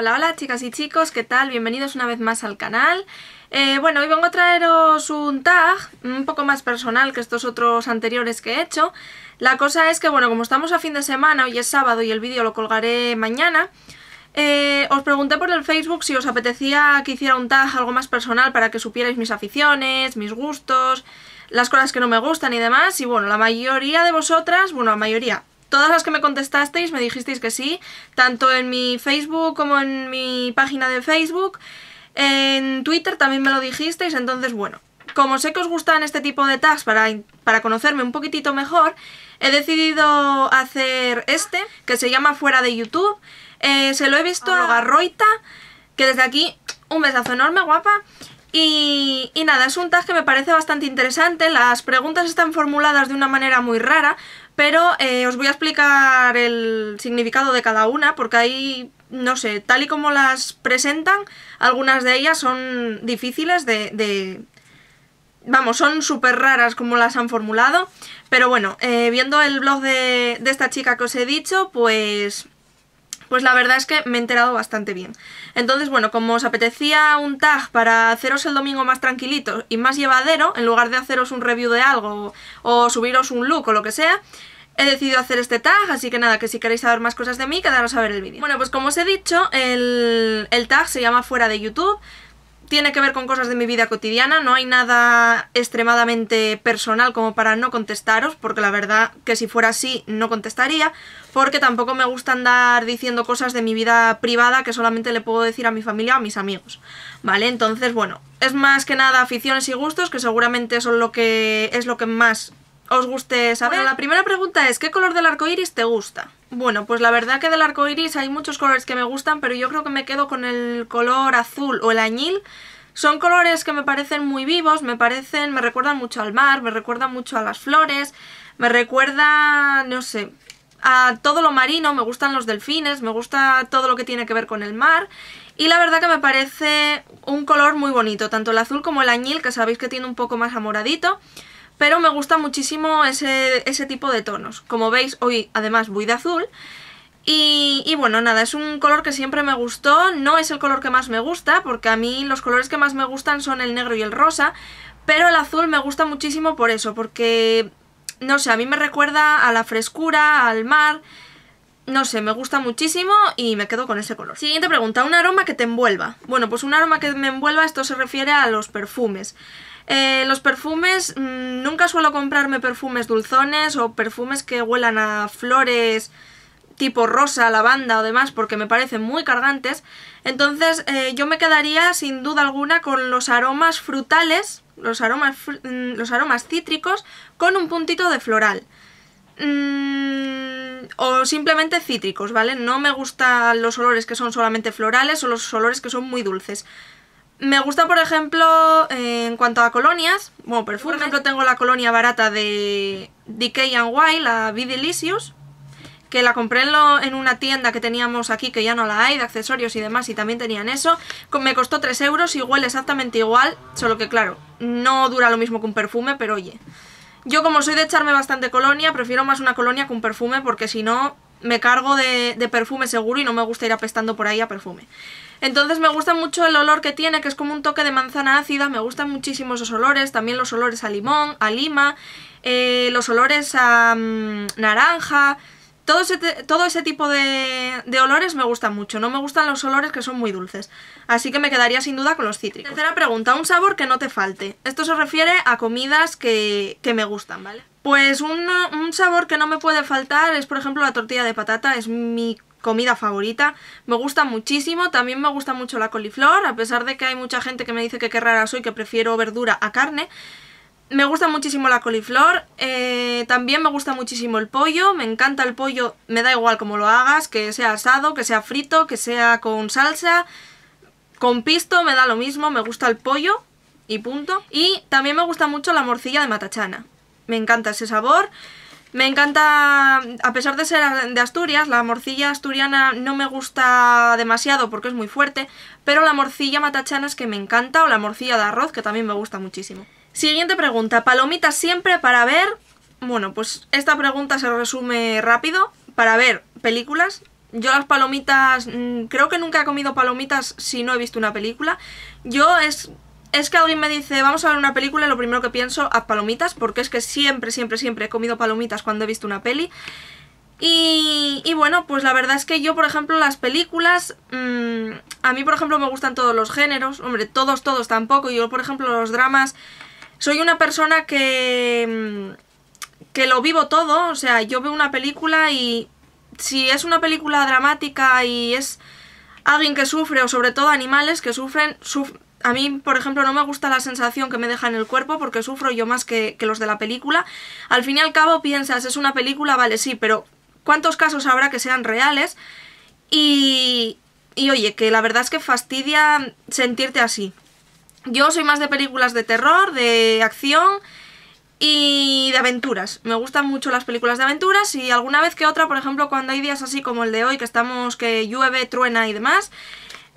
Hola, hola chicas y chicos, ¿qué tal? Bienvenidos una vez más al canal. Eh, bueno, hoy vengo a traeros un tag un poco más personal que estos otros anteriores que he hecho. La cosa es que, bueno, como estamos a fin de semana, hoy es sábado y el vídeo lo colgaré mañana, eh, os pregunté por el Facebook si os apetecía que hiciera un tag algo más personal para que supierais mis aficiones, mis gustos, las cosas que no me gustan y demás. Y bueno, la mayoría de vosotras, bueno, la mayoría, Todas las que me contestasteis me dijisteis que sí, tanto en mi Facebook como en mi página de Facebook. En Twitter también me lo dijisteis, entonces bueno, como sé que os gustan este tipo de tags para, para conocerme un poquitito mejor, he decidido hacer este, que se llama Fuera de YouTube. Eh, se lo he visto a Garroita, que desde aquí un besazo enorme, guapa. Y, y, nada, es un tag que me parece bastante interesante, las preguntas están formuladas de una manera muy rara, pero eh, os voy a explicar el significado de cada una porque ahí, no sé, tal y como las presentan, algunas de ellas son difíciles de... Vamos, son súper raras como las han formulado, pero bueno, eh, viendo el blog de esta chica que os he dicho, pues pues la verdad es que me he enterado bastante bien. Entonces, bueno, como os apetecía un tag para haceros el domingo más tranquilito y más llevadero, en lugar de haceros un review de algo o, subiros un look o lo que sea, he decidido hacer este tag, así que nada, que si queréis saber más cosas de mí, quedaros a ver el vídeo. Bueno, pues como os he dicho, el, el tag se llama Fuera de YouTube, tiene que ver con cosas de mi vida cotidiana, no hay nada extremadamente personal como para no contestaros, porque la verdad que si fuera así no contestaría, porque tampoco me gusta andar diciendo cosas de mi vida privada que solamente le puedo decir a mi familia o a mis amigos, ¿vale? Entonces, bueno, es más que nada aficiones y gustos, que seguramente son lo que es lo que más os guste saber. la primera pregunta es, ¿qué color del arco iris te gusta? Bueno, pues la verdad que del arco iris hay muchos colores que me gustan, pero yo creo que me quedo con el color azul o el añil. Son colores que me parecen muy vivos, me parecen, me recuerdan mucho al mar, me recuerdan mucho a las flores, me recuerda, no sé, a todo lo marino, me gustan los delfines, me gusta todo lo que tiene que ver con el mar y la verdad que me parece un color muy bonito, tanto el azul como el añil, que sabéis que tiene un poco más amoradito pero me gusta muchísimo ese, ese tipo de tonos. Como veis, hoy además voy de azul. Y, y, bueno, nada, es un color que siempre me gustó, no es el color que más me gusta, porque a mí los colores que más me gustan son el negro y el rosa, pero el azul me gusta muchísimo por eso, porque, no sé, a mí me recuerda a la frescura, al mar, no sé, me gusta muchísimo y me quedo con ese color. Siguiente pregunta, un aroma que te envuelva. Bueno, pues un aroma que me envuelva, esto se refiere a los perfumes. Eh, los perfumes, mm, nunca suelo comprarme perfumes dulzones o perfumes que huelan a flores tipo rosa, lavanda o demás porque me parecen muy cargantes. Entonces eh, yo me quedaría sin duda alguna con los aromas frutales, los aromas, mm, los aromas cítricos con un puntito de floral. Mm, o simplemente cítricos, ¿vale? No me gustan los olores que son solamente florales o los olores que son muy dulces. Me gusta, por ejemplo, eh, en cuanto a colonias, bueno, perfume. Por ejemplo, tengo la colonia barata de Decay and Wild, la Be Delicious, que la compré en, lo, en, una tienda que teníamos aquí, que ya no la hay, de accesorios y demás, y también tenían eso. Me costó 3 euros y huele exactamente igual, solo que claro, no dura lo mismo que un perfume, pero oye. Yo como soy de echarme bastante colonia, prefiero más una colonia que un perfume, porque si no, me cargo de, de perfume seguro y no me gusta ir apestando por ahí a perfume. Entonces me gusta mucho el olor que tiene, que es como un toque de manzana ácida, me gustan muchísimo esos olores, también los olores a limón, a lima, eh, los olores a mm, naranja, todo ese, tipo de, olores me gustan mucho, no me gustan los olores que son muy dulces, así que me quedaría sin duda con los cítricos. Tercera pregunta, un sabor que no te falte. Esto se refiere a comidas que, me gustan, ¿vale? Pues un, un sabor que no me puede faltar es, por ejemplo, la tortilla de patata, es mi comida favorita. Me gusta muchísimo, también me gusta mucho la coliflor, a pesar de que hay mucha gente que me dice que qué rara soy, que prefiero verdura a carne. Me gusta muchísimo la coliflor, eh, también me gusta muchísimo el pollo, me encanta el pollo, me da igual como lo hagas, que sea asado, que sea frito, que sea con salsa, con pisto, me da lo mismo, me gusta el pollo y punto. Y también me gusta mucho la morcilla de matachana, me encanta ese sabor, me encanta, a pesar de ser de Asturias, la morcilla asturiana no me gusta demasiado porque es muy fuerte, pero la morcilla matachana es que me encanta, o la morcilla de arroz, que también me gusta muchísimo. Siguiente pregunta, palomitas siempre para ver... Bueno, pues esta pregunta se resume rápido, para ver películas. Yo las palomitas, mm, creo que nunca he comido palomitas si no he visto una película. Yo es es que alguien me dice, vamos a ver una película y lo primero que pienso, a palomitas, porque es que siempre, siempre, siempre he comido palomitas cuando he visto una peli. Y, bueno, pues la verdad es que yo, por ejemplo, las películas, mm, a mí, por ejemplo, me gustan todos los géneros, hombre, todos, todos tampoco, yo, por ejemplo, los dramas, soy una persona que, mm, que lo vivo todo, o sea, yo veo una película y si es una película dramática y es alguien que sufre, o sobre todo animales que sufren, sufren a mí, por ejemplo, no me gusta la sensación que me deja en el cuerpo porque sufro yo más que, los de la película. Al fin y al cabo piensas, es una película, vale, sí, pero ¿cuántos casos habrá que sean reales? Y, y oye, que la verdad es que fastidia sentirte así. Yo soy más de películas de terror, de acción y de aventuras. Me gustan mucho las películas de aventuras y alguna vez que otra, por ejemplo, cuando hay días así como el de hoy, que estamos, que llueve, truena y demás,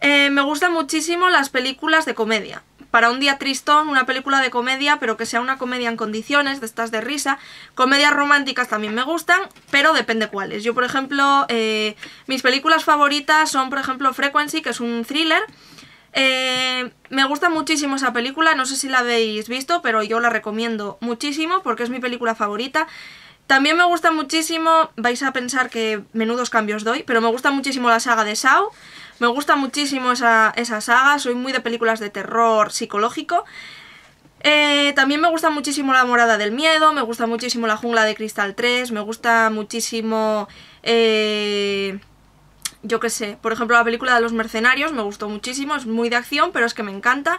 eh, me gustan muchísimo las películas de comedia. Para un día tristón, una película de comedia, pero que sea una comedia en condiciones, de estas de risa. Comedias románticas también me gustan, pero depende cuáles. Yo, por ejemplo, eh, mis películas favoritas son, por ejemplo, Frequency, que es un thriller. Eh, me gusta muchísimo esa película, no sé si la habéis visto, pero yo la recomiendo muchísimo porque es mi película favorita. También me gusta muchísimo, vais a pensar que menudos cambios doy, pero me gusta muchísimo la saga de Sao. Me gusta muchísimo esa, saga, soy muy de películas de terror psicológico. Eh, también me gusta muchísimo La Morada del Miedo, me gusta muchísimo La Jungla de Cristal 3, me gusta muchísimo... Eh, yo qué sé, por ejemplo la película de los mercenarios me gustó muchísimo, es muy de acción, pero es que me encanta.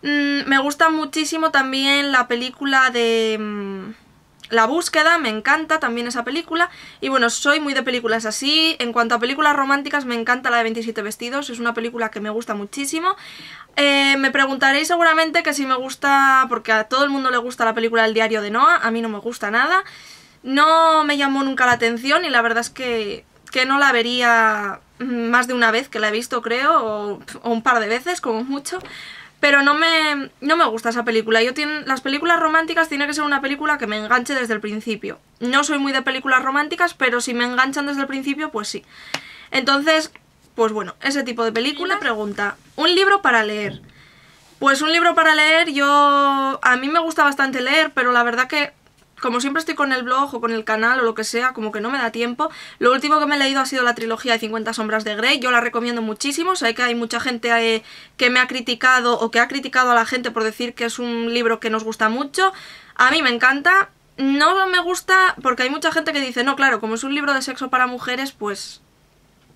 Mm, me gusta muchísimo también la película de... Mm, la búsqueda, me encanta también esa película. Y bueno, soy muy de películas así. En cuanto a películas románticas, me encanta la de 27 vestidos. Es una película que me gusta muchísimo. Eh, me preguntaréis seguramente que si me gusta... Porque a todo el mundo le gusta la película El diario de Noah. A mí no me gusta nada. No me llamó nunca la atención y la verdad es que, no la vería más de una vez que la he visto, creo. o un par de veces, como mucho. Pero no me, no me gusta esa película. Yo las películas románticas tiene que ser una película que me enganche desde el principio. No soy muy de películas románticas, pero si me enganchan desde el principio, pues sí. Entonces, pues bueno, ese tipo de película. pregunta, un libro para leer. Pues un libro para leer, yo... A mí me gusta bastante leer, pero la verdad que como siempre estoy con el blog o con el canal o lo que sea, como que no me da tiempo. Lo último que me he leído ha sido la trilogía de 50 sombras de Grey, yo la recomiendo muchísimo, sé que hay mucha gente eh, que me ha criticado o que ha criticado a la gente por decir que es un libro que nos gusta mucho. A mí me encanta, no me gusta porque hay mucha gente que dice, no, claro, como es un libro de sexo para mujeres, pues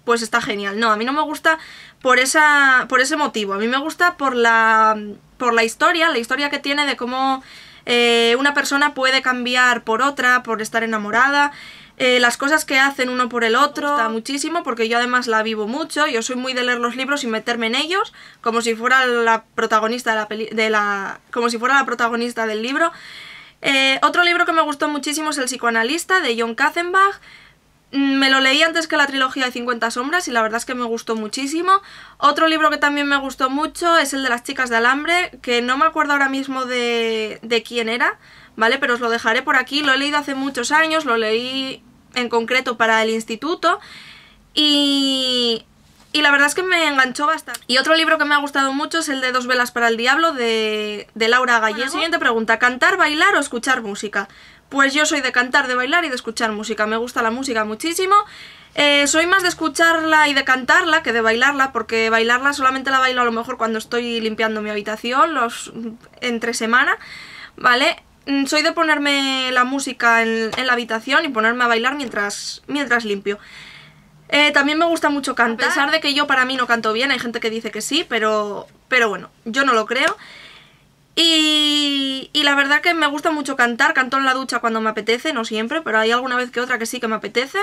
pues está genial. No, a mí no me gusta por esa por ese motivo. A mí me gusta por la por la historia, la historia que tiene de cómo eh, una persona puede cambiar por otra, por estar enamorada. Eh, las cosas que hacen uno por el otro gusta muchísimo porque yo además la vivo mucho yo soy muy de leer los libros y meterme en ellos como si fuera la protagonista de la, de la como si fuera la protagonista del libro eh, otro libro que me gustó muchísimo es El psicoanalista de John Katzenbach Mm, me lo leí antes que la trilogía de 50 sombras y la verdad es que me gustó muchísimo. Otro libro que también me gustó mucho es el de las chicas de alambre, que no me acuerdo ahora mismo de, de quién era, ¿vale? Pero os lo dejaré por aquí. Lo he leído hace muchos años, lo leí en concreto para el instituto y... Y la verdad es que me enganchó bastante. Y otro libro que me ha gustado mucho es el de Dos velas para el diablo de, de Laura Gallego. siguiente pregunta, ¿cantar, bailar o escuchar música? Pues yo soy de cantar, de bailar y de escuchar música. Me gusta la música muchísimo. Eh, soy más de escucharla y de cantarla que de bailarla, porque bailarla solamente la bailo a lo mejor cuando estoy limpiando mi habitación, los entre semana, ¿vale? Mm, soy de ponerme la música en, la habitación y ponerme a bailar mientras, mientras limpio. Eh, también me gusta mucho cantar, a pesar de que yo para mí no canto bien, hay gente que dice que sí, pero, pero bueno, yo no lo creo. Y, la verdad que me gusta mucho cantar, canto en la ducha cuando me apetece, no siempre, pero hay alguna vez que otra que sí que me apetece.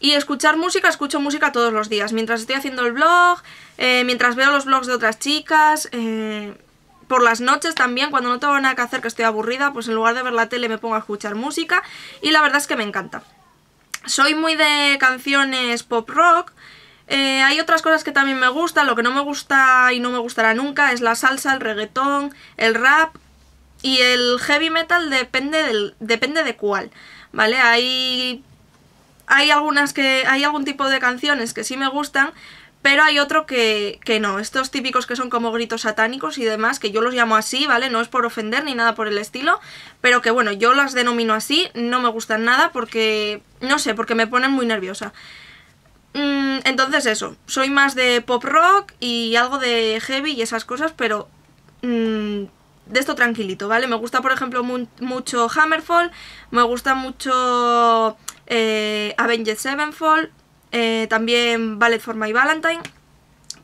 Y escuchar música, escucho música todos los días, mientras estoy haciendo el blog, eh, mientras veo los blogs de otras chicas, eh, por las noches también, cuando no tengo nada que hacer, que estoy aburrida, pues en lugar de ver la tele me pongo a escuchar música y la verdad es que me encanta. Soy muy de canciones pop rock, eh, hay otras cosas que también me gustan, lo que no me gusta y no me gustará nunca es la salsa, el reggaetón, el rap y el heavy metal depende, depende de cuál, ¿vale? Hay, hay, algunas que, hay algún tipo de canciones que sí me gustan, pero hay otro que, que, no, estos típicos que son como gritos satánicos y demás, que yo los llamo así, ¿vale? No es por ofender ni nada por el estilo, pero que bueno, yo las denomino así, no me gustan nada porque, no sé, porque me ponen muy nerviosa. Mm, entonces eso, soy más de pop rock y algo de heavy y esas cosas, pero mm, de esto tranquilito, ¿vale? Me gusta, por ejemplo, mucho Hammerfall, me gusta mucho eh, Avenged Sevenfold, eh, también Ballet for My Valentine,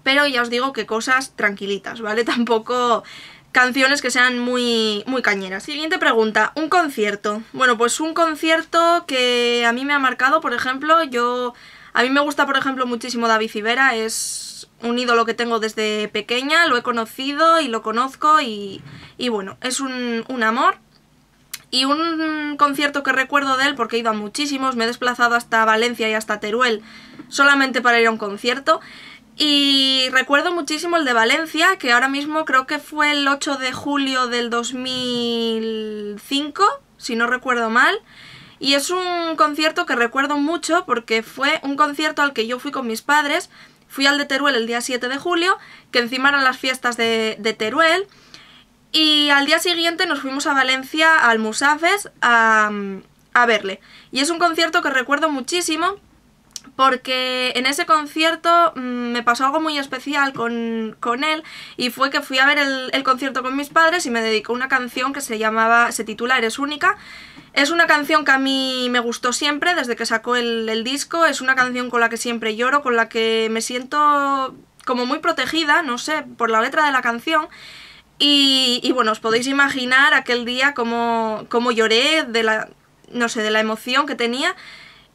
pero ya os digo que cosas tranquilitas, ¿vale? Tampoco canciones que sean muy, muy cañeras. Siguiente pregunta, un concierto. Bueno, pues un concierto que a mí me ha marcado, por ejemplo, yo a mí me gusta, por ejemplo, muchísimo David Civera, es un ídolo que tengo desde pequeña, lo he conocido y lo conozco y, bueno, es un, un amor. Y un concierto que recuerdo de él, porque he ido a muchísimos, me he desplazado hasta Valencia y hasta Teruel solamente para ir a un concierto, y recuerdo muchísimo el de Valencia, que ahora mismo creo que fue el 8 de julio del 2005, si no recuerdo mal. Y es un concierto que recuerdo mucho porque fue un concierto al que yo fui con mis padres. Fui al de Teruel el día 7 de julio, que encima eran las fiestas de, Teruel. Y al día siguiente nos fuimos a Valencia, al Musafes, a, a verle. Y es un concierto que recuerdo muchísimo porque en ese concierto mm, me pasó algo muy especial con, con, él y fue que fui a ver el, concierto con mis padres y me dedicó una canción que se llamaba, se titula Eres única. Es una canción que a mí me gustó siempre desde que sacó el, disco, es una canción con la que siempre lloro, con la que me siento como muy protegida, no sé, por la letra de la canción. Y, y bueno, os podéis imaginar aquel día cómo, cómo lloré de la, no sé, de la emoción que tenía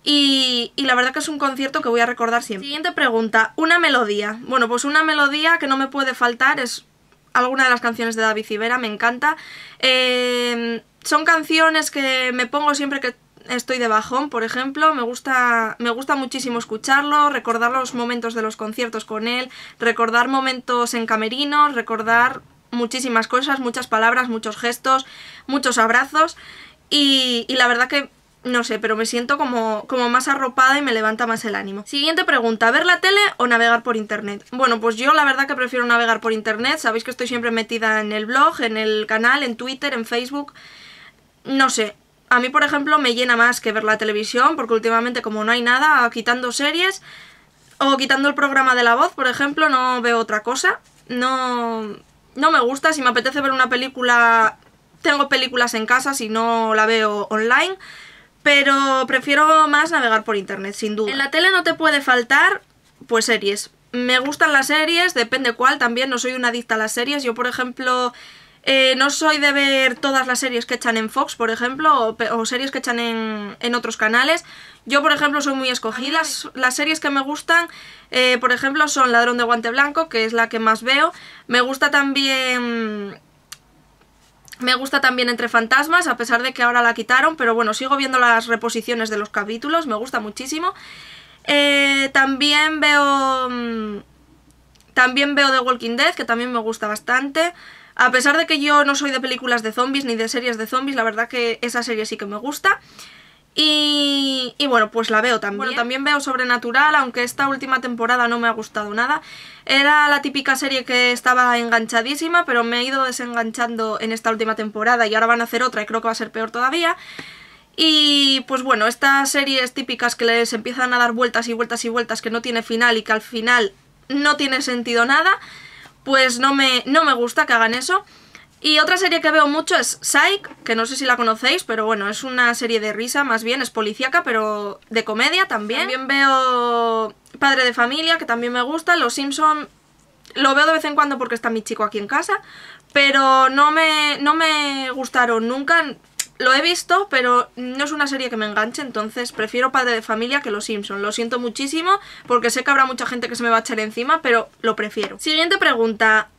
y, la verdad que es un concierto que voy a recordar siempre. Siguiente pregunta, una melodía. Bueno, pues una melodía que no me puede faltar es alguna de las canciones de David Civera, me encanta. Eh, son canciones que me pongo siempre que estoy de bajón, por ejemplo, me gusta, me gusta muchísimo escucharlo, recordar los momentos de los conciertos con él, recordar momentos en camerinos, recordar muchísimas cosas, muchas palabras, muchos gestos, muchos abrazos y la verdad que no sé, pero me siento como, más arropada y me levanta más el ánimo. Siguiente pregunta, ¿ver la tele o navegar por internet? Bueno, pues yo la verdad que prefiero navegar por internet, sabéis que estoy siempre metida en el blog, en el canal, en Twitter, en Facebook... No sé, a mí por ejemplo me llena más que ver la televisión, porque últimamente como no hay nada, quitando series o quitando el programa de la voz, por ejemplo, no veo otra cosa. No, no me gusta, si me apetece ver una película, tengo películas en casa, si no la veo online pero prefiero más navegar por internet, sin duda. En la tele no te puede faltar, pues series. Me gustan las series, depende cuál, también no soy una adicta a las series. Yo, por ejemplo, eh, no soy de ver todas las series que echan en Fox, por ejemplo, o, series que echan en, en, otros canales. Yo, por ejemplo, soy muy escogida. Ah, las, series que me gustan, eh, por ejemplo, son Ladrón de Guante Blanco, que es la que más veo. Me gusta también me gusta también Entre Fantasmas, a pesar de que ahora la quitaron, pero bueno, sigo viendo las reposiciones de los capítulos, me gusta muchísimo. Eh, también veo... Mm, también veo The Walking Dead, que también me gusta bastante. A pesar de que yo no soy de películas de zombies ni de series de zombies, la verdad que esa serie sí que me gusta. Y, bueno, pues la veo también. también veo Sobrenatural, aunque esta última temporada no me ha gustado nada. Era la típica serie que estaba enganchadísima, pero me he ido desenganchando en esta última temporada y ahora van a hacer otra y creo que va a ser peor todavía. Y pues bueno, estas series típicas que les empiezan a dar vueltas y vueltas y vueltas que no tiene final y que al final no tiene sentido nada, pues no me, no me gusta que hagan eso. Y otra serie que veo mucho es Psych, que no sé si la conocéis, pero bueno, es una serie de risa, más bien, es policíaca, pero de comedia también. También veo Padre de Familia, que también me gusta, Los Simpson lo veo de vez en cuando porque está mi chico aquí en casa, pero no me, no me gustaron nunca, lo he visto, pero no es una serie que me enganche, entonces prefiero Padre de Familia que Los Simpson. Lo siento muchísimo, porque sé que habrá mucha gente que se me va a echar encima, pero lo prefiero. Siguiente pregunta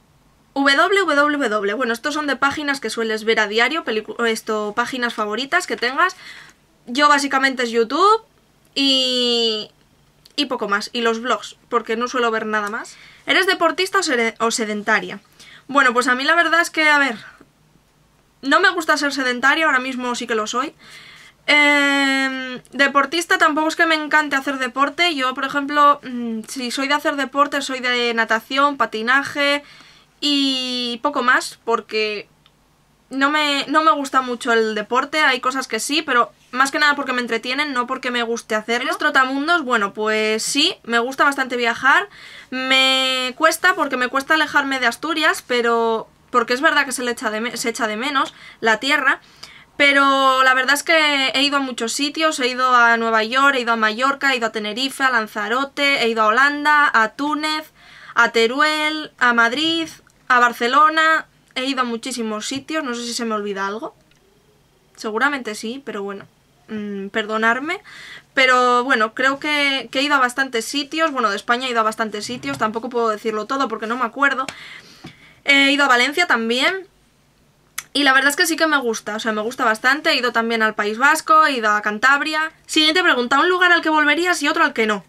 www, bueno, estos son de páginas que sueles ver a diario, esto, páginas favoritas que tengas. Yo básicamente es YouTube y, y poco más, y los blogs, porque no suelo ver nada más. ¿Eres deportista o, sedentaria? Bueno, pues a mí la verdad es que, a ver, no me gusta ser sedentaria, ahora mismo sí que lo soy. Em, deportista tampoco es que me encante hacer deporte. Yo, por ejemplo, mm, si soy de hacer deporte, soy de natación, patinaje, y poco más porque no me, no me gusta mucho el deporte, hay cosas que sí, pero más que nada porque me entretienen, no porque me guste hacerlo. Los trotamundos, bueno, pues sí, me gusta bastante viajar, me cuesta porque me cuesta alejarme de Asturias, pero porque es verdad que se, le echa se echa de menos la tierra, pero la verdad es que he ido a muchos sitios, he ido a Nueva York, he ido a Mallorca, he ido a Tenerife, a Lanzarote, he ido a Holanda, a Túnez, a Teruel, a Madrid, a Barcelona, he ido a muchísimos sitios, no sé si se me olvida algo. Seguramente sí, pero bueno, mm, perdonarme. Pero bueno, creo que, que, he ido a bastantes sitios, bueno, de España he ido a bastantes sitios, tampoco puedo decirlo todo porque no me acuerdo. He ido a Valencia también. Y la verdad es que sí que me gusta, o sea, me gusta bastante. He ido también al País Vasco, he ido a Cantabria. Siguiente pregunta, ¿un lugar al que volverías y otro al que no?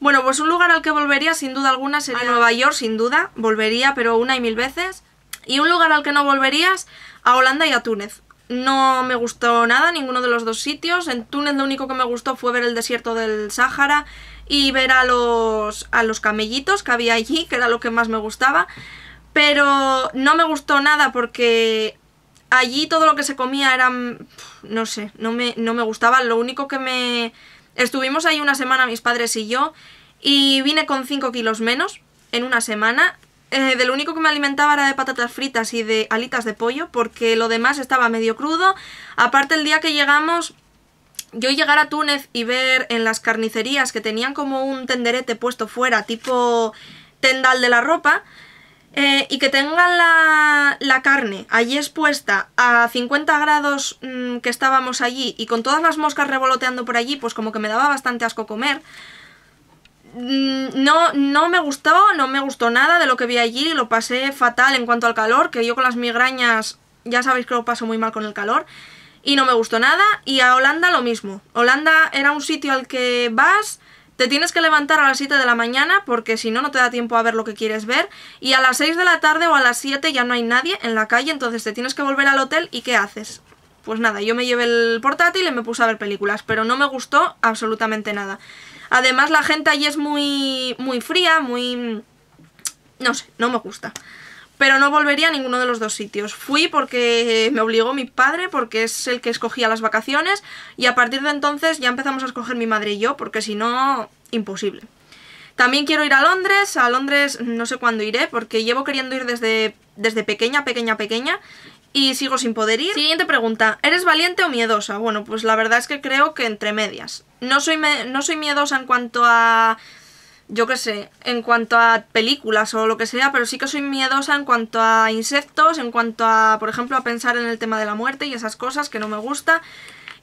Bueno, pues un lugar al que volvería sin duda alguna sería ah, Nueva York, sin duda. Volvería, pero una y mil veces. Y un lugar al que no volverías, a Holanda y a Túnez. No me gustó nada, ninguno de los dos sitios. En Túnez lo único que me gustó fue ver el desierto del Sáhara y ver a los, a los camellitos que había allí, que era lo que más me gustaba. Pero no me gustó nada porque allí todo lo que se comía era... no sé, no no me gustaba. Lo único que me Estuvimos ahí una semana mis padres y yo y vine con 5 kilos menos en una semana. Eh, de lo único que me alimentaba era de patatas fritas y de alitas de pollo porque lo demás estaba medio crudo. Aparte el día que llegamos yo llegar a Túnez y ver en las carnicerías que tenían como un tenderete puesto fuera tipo tendal de la ropa... Eh, y que tengan la, carne allí expuesta a 50 grados mm, que estábamos allí y con todas las moscas revoloteando por allí, pues como que me daba bastante asco comer. Mm, no, no me gustó, no me gustó nada de lo que vi allí, lo pasé fatal en cuanto al calor, que yo con las migrañas ya sabéis que lo paso muy mal con el calor y no me gustó nada. Y a Holanda lo mismo. Holanda era un sitio al que vas te tienes que levantar a las 7 de la mañana porque si no, no te da tiempo a ver lo que quieres ver. Y a las 6 de la tarde o a las 7 ya no hay nadie en la calle, entonces te tienes que volver al hotel y ¿qué haces? Pues nada, yo me llevé el portátil y me puse a ver películas, pero no me gustó absolutamente nada. Además la gente allí es muy, muy fría, muy... no sé, no me gusta pero no volvería a ninguno de los dos sitios. Fui porque me obligó mi padre, porque es el que escogía las vacaciones, y a partir de entonces ya empezamos a escoger mi madre y yo, porque si no, imposible. También quiero ir a Londres, a Londres no sé cuándo iré, porque llevo queriendo ir desde, desde pequeña, pequeña, pequeña, y sigo sin poder ir. Siguiente pregunta, ¿eres valiente o miedosa? Bueno, pues la verdad es que creo que entre medias. No soy, no soy miedosa en cuanto a yo qué sé, en cuanto a películas o lo que sea, pero sí que soy miedosa en cuanto a insectos, en cuanto a, por ejemplo, a pensar en el tema de la muerte y esas cosas que no me gusta,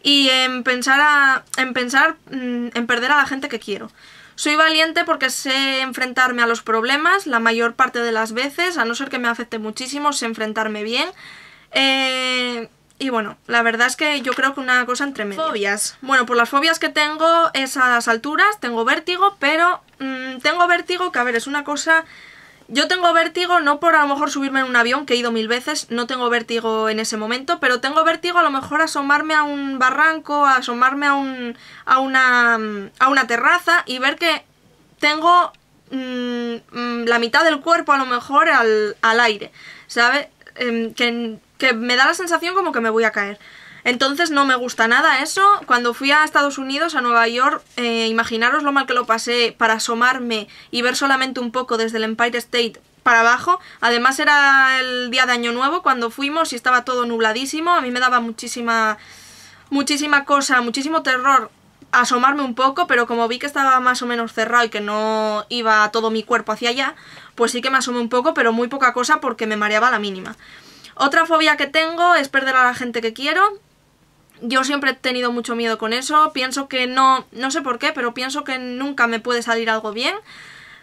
y en pensar, en, pensar mm, en perder a la gente que quiero. Soy valiente porque sé enfrentarme a los problemas la mayor parte de las veces, a no ser que me afecte muchísimo, sé enfrentarme bien. Eh, y bueno, la verdad es que yo creo que una cosa entre medias. Fobias. Bueno, por las fobias que tengo esas alturas, tengo vértigo, pero mm, tengo vértigo que, a ver, es una cosa... Yo tengo vértigo no por a lo mejor subirme en un avión, que he ido mil veces, no tengo vértigo en ese momento, pero tengo vértigo a lo mejor asomarme a un barranco, asomarme a, un, a, una, mm, a una terraza y ver que tengo mm, la mitad del cuerpo a lo mejor al, al aire, ¿sabes? Em, que que me da la sensación como que me voy a caer. Entonces no me gusta nada eso. Cuando fui a Estados Unidos, a Nueva York, eh, imaginaros lo mal que lo pasé para asomarme y ver solamente un poco desde el Empire State para abajo. Además era el día de Año Nuevo cuando fuimos y estaba todo nubladísimo. A mí me daba muchísima, muchísima cosa, muchísimo terror asomarme un poco, pero como vi que estaba más o menos cerrado y que no iba todo mi cuerpo hacia allá, pues sí que me asomé un poco, pero muy poca cosa porque me mareaba la mínima. Otra fobia que tengo es perder a la gente que quiero. Yo siempre he tenido mucho miedo con eso, pienso que no, no sé por qué, pero pienso que nunca me puede salir algo bien.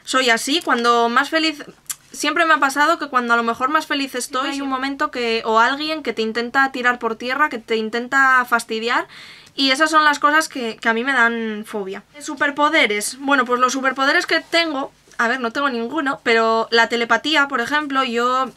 Soy así, cuando más feliz siempre me ha pasado que cuando a lo mejor más feliz estoy hay un momento que o alguien que te intenta tirar por tierra, que te intenta fastidiar y esas son las cosas que, que a mí me dan fobia. Superpoderes. Bueno, pues los superpoderes que tengo, a ver, no tengo ninguno, pero la telepatía, por ejemplo, yo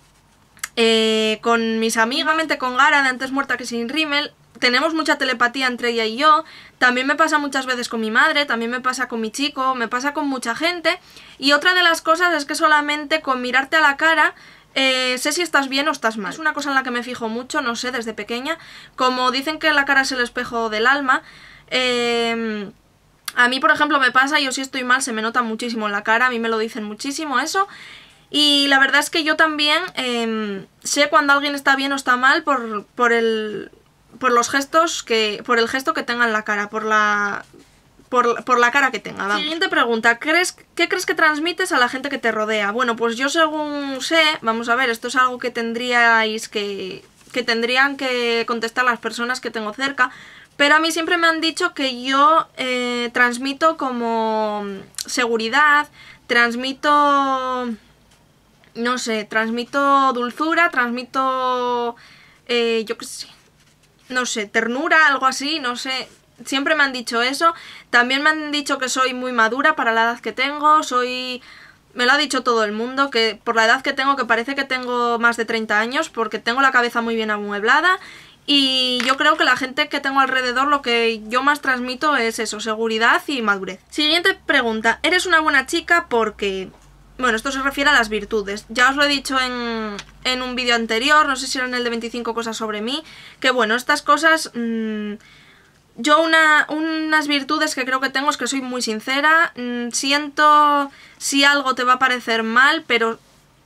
eh, con mis mente con Gara, de antes muerta que sin Rimmel, tenemos mucha telepatía entre ella y yo, también me pasa muchas veces con mi madre, también me pasa con mi chico, me pasa con mucha gente y otra de las cosas es que solamente con mirarte a la cara eh, sé si estás bien o estás mal. Es una cosa en la que me fijo mucho, no sé, desde pequeña, como dicen que la cara es el espejo del alma, em, a mí por ejemplo me pasa, yo si estoy mal se me nota muchísimo en la cara, a mí me lo dicen muchísimo eso y la verdad es que yo también em, sé cuando alguien está bien o está mal por, por, el, por los gestos que por el gesto que tenga en la cara, por la por, por la cara que tenga. Siguiente pregunta, ¿crees, ¿qué crees que transmites a la gente que te rodea? Bueno, pues yo según sé, vamos a ver, esto es algo que tendríais que que tendrían que contestar las personas que tengo cerca, pero a mí siempre me han dicho que yo eh, transmito como seguridad, transmito no sé, transmito dulzura, transmito, eh, yo qué sé, no sé, ternura, algo así, no sé. Siempre me han dicho eso. También me han dicho que soy muy madura para la edad que tengo, soy... Me lo ha dicho todo el mundo, que por la edad que tengo, que parece que tengo más de 30 años, porque tengo la cabeza muy bien amueblada y yo creo que la gente que tengo alrededor lo que yo más transmito es eso, seguridad y madurez. Siguiente pregunta, ¿eres una buena chica porque... Bueno, esto se refiere a las virtudes. Ya os lo he dicho en, un vídeo anterior, no sé si era en el de 25 cosas sobre mí, que bueno, estas cosas... Mm, yo unas virtudes que creo que tengo es que soy muy sincera, mm, siento si algo te va a parecer mal, pero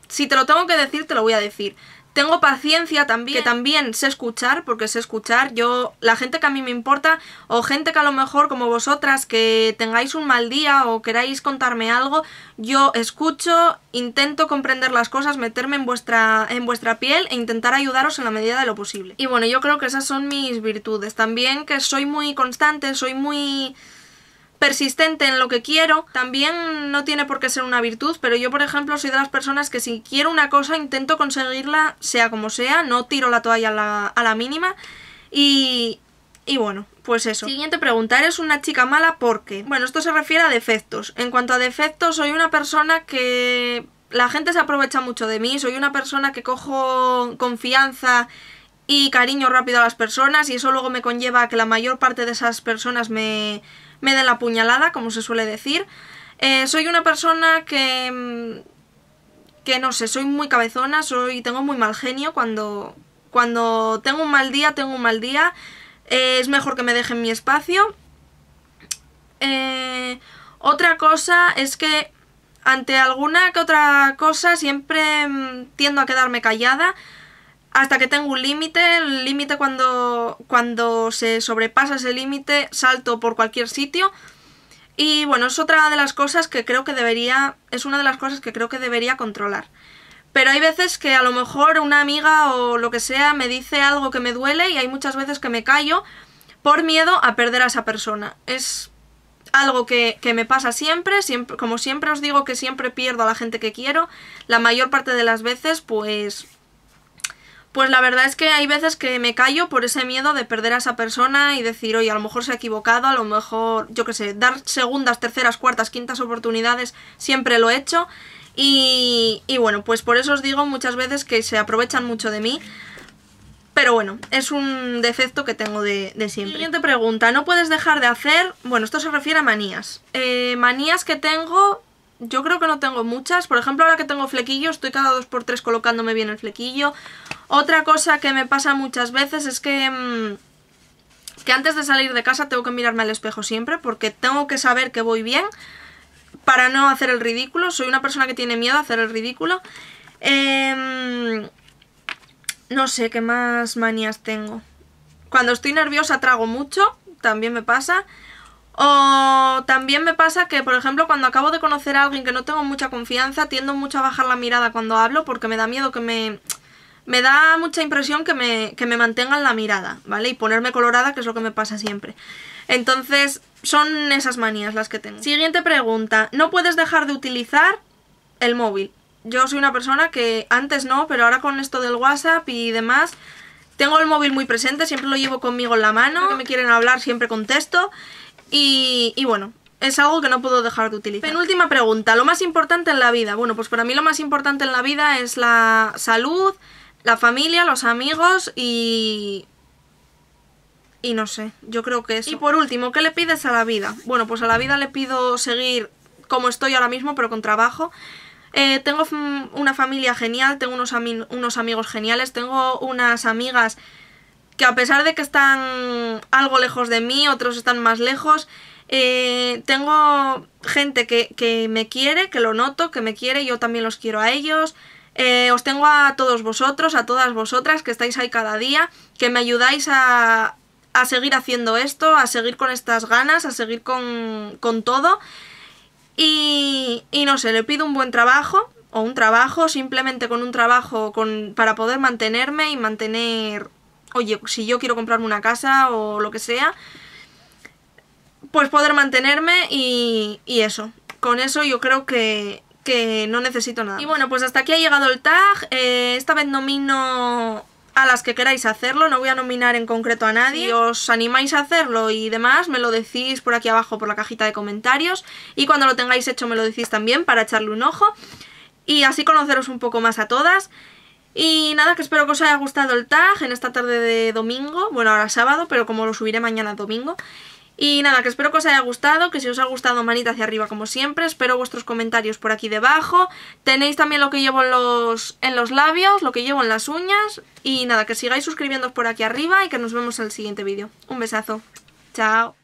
si te lo tengo que decir, te lo voy a decir. Tengo paciencia también, que también sé escuchar, porque sé escuchar. Yo, la gente que a mí me importa, o gente que a lo mejor, como vosotras, que tengáis un mal día o queráis contarme algo, yo escucho, intento comprender las cosas, meterme en vuestra, en vuestra piel e intentar ayudaros en la medida de lo posible. Y bueno, yo creo que esas son mis virtudes. También que soy muy constante, soy muy persistente en lo que quiero, también no tiene por qué ser una virtud, pero yo por ejemplo soy de las personas que si quiero una cosa intento conseguirla sea como sea, no tiro la toalla a la, a la mínima y, y bueno, pues eso. Siguiente pregunta, ¿eres una chica mala por qué? Bueno, esto se refiere a defectos. En cuanto a defectos, soy una persona que la gente se aprovecha mucho de mí, soy una persona que cojo confianza y cariño rápido a las personas y eso luego me conlleva a que la mayor parte de esas personas me, me den la puñalada, como se suele decir. Eh, soy una persona que... Mm, que no sé, soy muy cabezona, soy tengo muy mal genio cuando... Cuando tengo un mal día, tengo un mal día. Eh, es mejor que me dejen mi espacio. Eh, otra cosa es que ante alguna que otra cosa siempre mm, tiendo a quedarme callada hasta que tengo un límite, el límite cuando, cuando se sobrepasa ese límite salto por cualquier sitio y bueno, es otra de las cosas que creo que debería, es una de las cosas que creo que debería controlar. Pero hay veces que a lo mejor una amiga o lo que sea me dice algo que me duele y hay muchas veces que me callo por miedo a perder a esa persona. Es algo que, que me pasa siempre, siempre, como siempre os digo que siempre pierdo a la gente que quiero, la mayor parte de las veces pues pues la verdad es que hay veces que me callo por ese miedo de perder a esa persona y decir, oye, a lo mejor se ha equivocado, a lo mejor, yo qué sé, dar segundas, terceras, cuartas, quintas oportunidades, siempre lo he hecho. Y, bueno, pues por eso os digo muchas veces que se aprovechan mucho de mí. Pero bueno, es un defecto que tengo de, siempre. Siguiente pregunta, ¿no puedes dejar de hacer? Bueno, esto se refiere a manías. Eh, manías que tengo, yo creo que no tengo muchas. Por ejemplo, ahora que tengo flequillo, estoy cada dos por tres colocándome bien el flequillo. Otra cosa que me pasa muchas veces es que... Mm, que antes de salir de casa tengo que mirarme al espejo siempre porque tengo que saber que voy bien para no hacer el ridículo. Soy una persona que tiene miedo a hacer el ridículo. Em, no sé qué más manías tengo. Cuando estoy nerviosa trago mucho, también me pasa. O también me pasa que, por ejemplo, cuando acabo de conocer a alguien que no tengo mucha confianza, tiendo mucho a bajar la mirada cuando hablo porque me da miedo que me me da mucha impresión que me, mantengan la mirada, ¿vale? Y ponerme colorada, que es lo que me pasa siempre. Entonces, son esas manías las que tengo. Siguiente pregunta. ¿No puedes dejar de utilizar el móvil? Yo soy una persona que antes no, pero ahora con esto del WhatsApp y demás, tengo el móvil muy presente, siempre lo llevo conmigo en la mano, que me quieren hablar siempre contesto y bueno, es algo que no puedo dejar de utilizar. Penúltima pregunta, lo más importante en la vida. Bueno, pues para mí lo más importante en la vida es la salud, la familia, los amigos y... Y no sé, yo creo que eso. Y por último, ¿qué le pides a la vida? Bueno, pues a la vida le pido seguir como estoy ahora mismo, pero con trabajo. Eh, tengo una familia genial, tengo unos, unos amigos geniales, tengo unas amigas que a pesar de que están algo lejos de mí, otros están más lejos, eh, tengo gente que, que me quiere, que lo noto, que me quiere, yo también los quiero a ellos. Eh, os tengo a todos vosotros, a todas vosotras que estáis ahí cada día, que me ayudáis a, a seguir haciendo esto, a seguir con estas ganas, a seguir con, todo. Y, y, no sé, le pido un buen trabajo o un trabajo, simplemente con un trabajo con, para poder mantenerme y mantener, oye, si yo quiero comprarme una casa o lo que sea, pues poder mantenerme y eso. Con eso yo creo que que no necesito nada. Y bueno, pues hasta aquí ha llegado el tag. Eh, esta vez nomino a las que queráis hacerlo, no voy a nominar en concreto a nadie. Si os animáis a hacerlo y demás, me lo decís por aquí abajo, por la cajita de comentarios. Y cuando lo tengáis hecho me lo decís también para echarle un ojo. Y así conoceros un poco más a todas. Y nada, que espero que os haya gustado el tag en esta tarde de domingo. Bueno, ahora sábado, pero como lo subiré mañana domingo. Y nada, que espero que os haya gustado, que si os ha gustado manita hacia arriba como siempre, espero vuestros comentarios por aquí debajo. Tenéis también lo que llevo en los, en los labios, lo que llevo en las uñas. Y nada, que sigáis suscribiéndoos por aquí arriba y que nos vemos en el siguiente vídeo. Un besazo. Chao.